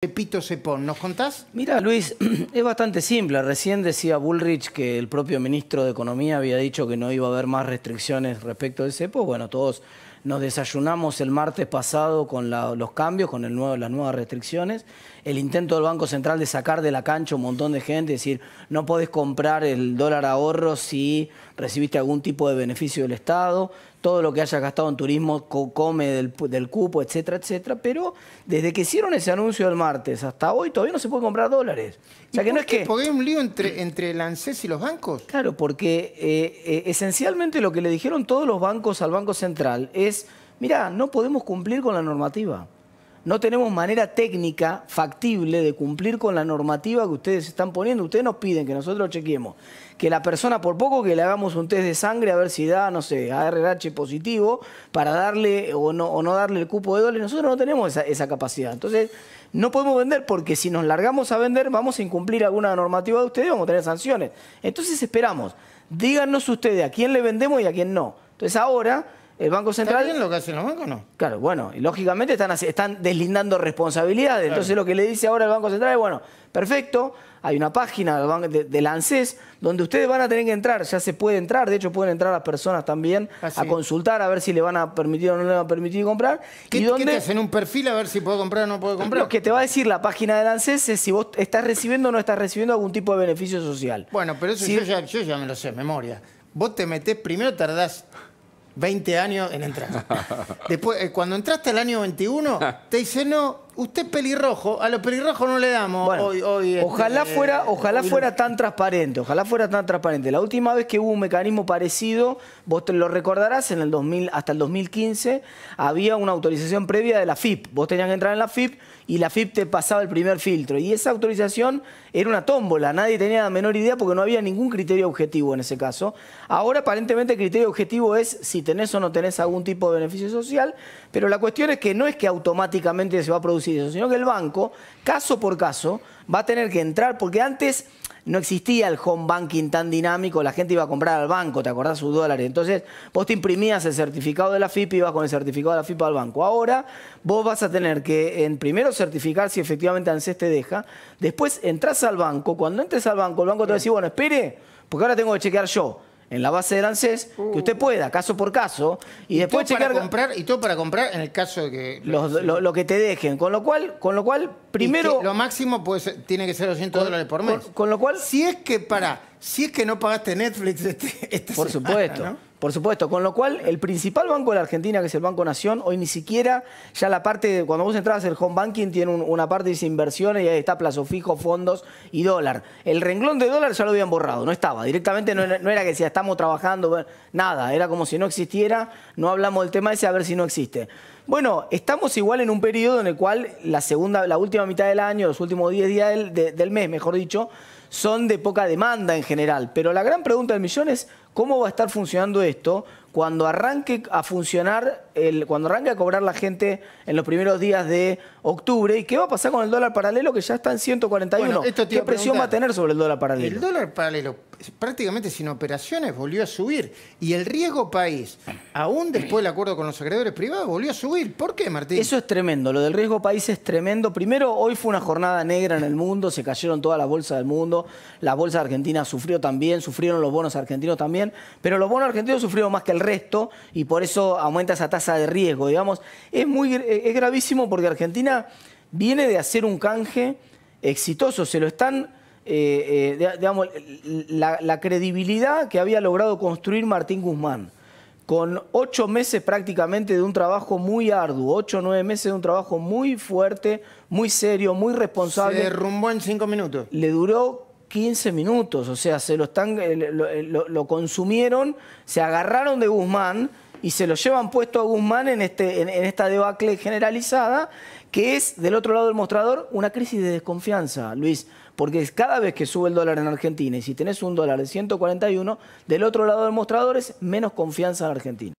Pepito Cepón. ¿Nos contás? Mira, Luis, es bastante simple. Recién decía Bullrich que el propio ministro de Economía había dicho que no iba a haber más restricciones respecto del cepo. Bueno, todos nos desayunamos el martes pasado con los cambios, con el nuevo, las nuevas restricciones. El intento del Banco Central de sacar de la cancha un montón de gente, decir, no podés comprar el dólar ahorro si recibiste algún tipo de beneficio del Estado. Todo lo que hayas gastado en turismo come del, cupo, etcétera, etcétera. Pero desde que hicieron ese anuncio el martes hasta hoy todavía no se puede comprar dólares. O sea que no es que. un lío entre, entre el ANSES y los bancos? Claro, porque eh, eh, esencialmente lo que le dijeron todos los bancos al Banco Central es mira, no podemos cumplir con la normativa. No tenemos manera técnica factible de cumplir con la normativa que ustedes están poniendo. Ustedes nos piden que nosotros chequemos que la persona, por poco que le hagamos un test de sangre a ver si da, no sé, ARH positivo, para darle o no, darle el cupo de dólares. Nosotros no tenemos esa, esa capacidad. Entonces, no podemos vender porque si nos largamos a vender, vamos a incumplir alguna normativa de ustedes, vamos a tener sanciones. Entonces, esperamos. Díganos ustedes a quién le vendemos y a quién no. Entonces, ahora el Banco Central... ¿Está bien lo que hacen los bancos no? Claro, bueno, y lógicamente están, deslindando responsabilidades. Entonces lo que le dice ahora el Banco Central es, bueno, perfecto, hay una página del ANSES donde ustedes van a tener que entrar, ya se puede entrar, de hecho pueden entrar las personas también ah, a consultar a ver si le van a permitir o no le van a permitir comprar. ¿Qué, y dónde? te hacen un perfil a ver si puedo comprar o no puedo comprar? Lo que te va a decir la página del ANSES es si vos estás recibiendo o no estás recibiendo algún tipo de beneficio social. Bueno, pero eso yo ya me lo sé, memoria. Vos te metés, primero tardás 20 años en entrar. Después, eh, cuando entraste el año 21, te dice, no, Usted pelirrojo, a los pelirrojos no le damos hoy, este, Ojalá fuera, eh, ojalá fuera tan transparente, ojalá fuera tan transparente. La última vez que hubo un mecanismo parecido, vos te lo recordarás, en el 2000, hasta el 2015 había una autorización previa de la FIP. Vos tenías que entrar en la FIP y la FIP te pasaba el primer filtro. Y esa autorización era una tómbola, nadie tenía la menor idea porque no había ningún criterio objetivo en ese caso. Ahora aparentemente el criterio objetivo es si tenés o no tenés algún tipo de beneficio social, pero la cuestión es que no es que automáticamente se va a producir sino que el banco, caso por caso, va a tener que entrar, porque antes no existía el home banking tan dinámico, la gente iba a comprar al banco, ¿te acordás sus dólares? Entonces, vos te imprimías el certificado de la FIP y ibas con el certificado de la FIP al banco. Ahora, vos vas a tener que en primero certificar si efectivamente ANSES te deja, después entras al banco, cuando entres al banco, el banco te va a decir, bueno, espere, porque ahora tengo que chequear yo en la base del ANSES, que uh. usted pueda, caso por caso, y, después chequear... Para comprar, y todo para comprar en el caso de que... lo, que te dejen, con lo cual, con lo cual primero... lo máximo puede tiene que ser 200 dólares por mes. Con, lo cual... Si es que, para, si es que no pagaste Netflix este, este Por supuesto. ¿no? Por supuesto, con lo cual el principal banco de la Argentina, que es el Banco Nación, hoy ni siquiera ya la parte, de, cuando vos entrabas el home banking tiene una parte de inversiones y ahí está plazo fijo, fondos y dólar. El renglón de dólar ya lo habían borrado, no estaba, directamente no era, que decía estamos trabajando, nada, era como si no existiera, no hablamos del tema ese a ver si no existe. Bueno, estamos igual en un periodo en el cual la segunda, la última mitad del año, los últimos 10 días del, del mes, mejor dicho, son de poca demanda en general, pero la gran pregunta del millón es ¿Cómo va a estar funcionando esto cuando arranque a funcionar cuando arranque a cobrar la gente en los primeros días de octubre. ¿Y qué va a pasar con el dólar paralelo que ya está en 141? ¿Qué presión va a tener sobre el dólar paralelo? El dólar paralelo prácticamente sin operaciones volvió a subir. Y el riesgo país, aún después del acuerdo con los acreedores privados, volvió a subir. ¿Por qué, Martín? Eso es tremendo. Lo del riesgo país es tremendo. Primero, hoy fue una jornada negra en el mundo. Se cayeron todas las bolsas del mundo. La bolsa argentina sufrió también. Sufrieron los bonos argentinos también. Pero los bonos argentinos sufrieron más que el resto. Y por eso aumenta esa tasa de riesgo, digamos. Es, muy, eh, es gravísimo porque Argentina viene de hacer un canje exitoso, se lo están... Eh, eh, digamos, la, credibilidad que había logrado construir Martín Guzmán, con ocho meses prácticamente de un trabajo muy arduo, ocho o nueve meses de un trabajo muy fuerte, muy serio, muy responsable. Se derrumbó en cinco minutos. Le duró 15 minutos, o sea, se lo, están, lo consumieron, se agarraron de Guzmán y se lo llevan puesto a Guzmán en, este, en, esta debacle generalizada, que es, del otro lado del mostrador, una crisis de desconfianza, Luis. Porque cada vez que sube el dólar en Argentina y si tenés un dólar de 141, del otro lado del mostrador es menos confianza en Argentina.